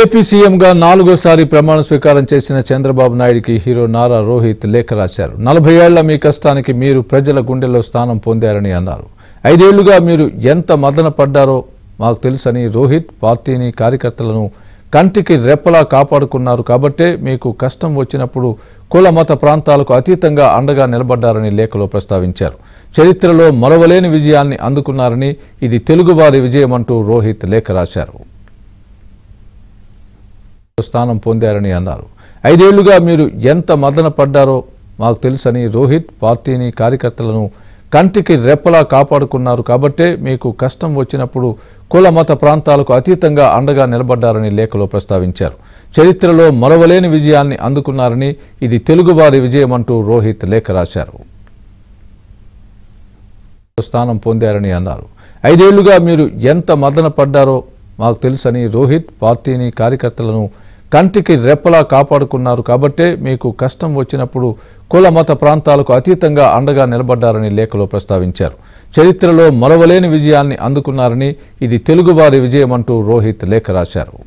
AP సీఎంగా నాలుగోసారి ప్రమాణ స్వీకారం చేసిన చంద్రబాబు నాయుడికి హీరో నారా రోహిత్ లేఖ రాశారు నలభై ఏళ్ల మీ కష్టానికి మీరు ప్రజల గుండెల్లో స్థానం పొందారని అన్నారు ఐదేళ్లుగా మీరు ఎంత మదన పడ్డారో మాకు తెలుసని రోహిత్ పార్టీని కార్యకర్తలను కంటికి రెప్పలా కాపాడుకున్నారు కాబట్టే మీకు కష్టం వచ్చినప్పుడు కుల మత ప్రాంతాలకు అతీతంగా అండగా నిలబడ్డారని లేఖలో ప్రస్తావించారు చరిత్రలో మరవలేని విజయాన్ని అందుకున్నారని ఇది తెలుగువారి విజయమంటూ రోహిత్ లేఖ రాశారు స్థానం పొందారని అన్నారు ఐదేళ్లుగా మీరు ఎంత మదన పడ్డారో మాకు తెలుసని రోహిత్ పార్టీని కార్యకర్తలను కంటికి రెప్పలా కాపాడుకున్నారు కాబట్టే మీకు కష్టం వచ్చినప్పుడు కుల మత ప్రాంతాలకు అతీతంగా అండగా నిలబడ్డారని లేఖలో ప్రస్తావించారు చరిత్రలో మరవలేని విజయాన్ని అందుకున్నారని ఇది తెలుగువారి విజయమంటూ రోహిత్ లేఖ రాశారు స్థానం పొందారని అన్నారు ఐదేళ్లుగా మీరు ఎంత మదన పడ్డారో మాకు తెలుసని రోహిత్ పార్టీని కార్యకర్తలను కంటికి రెప్పలా కాపాడుకున్నారు కాబట్టే మీకు కష్టం వచ్చినప్పుడు కుల మత ప్రాంతాలకు అతీతంగా అండగా నిలబడ్డారని లేఖలో ప్రస్తావించారు చరిత్రలో మరవలేని విజయాన్ని అందుకున్నారని ఇది తెలుగువారి విజయమంటూ రోహిత్ లేఖ రాశారు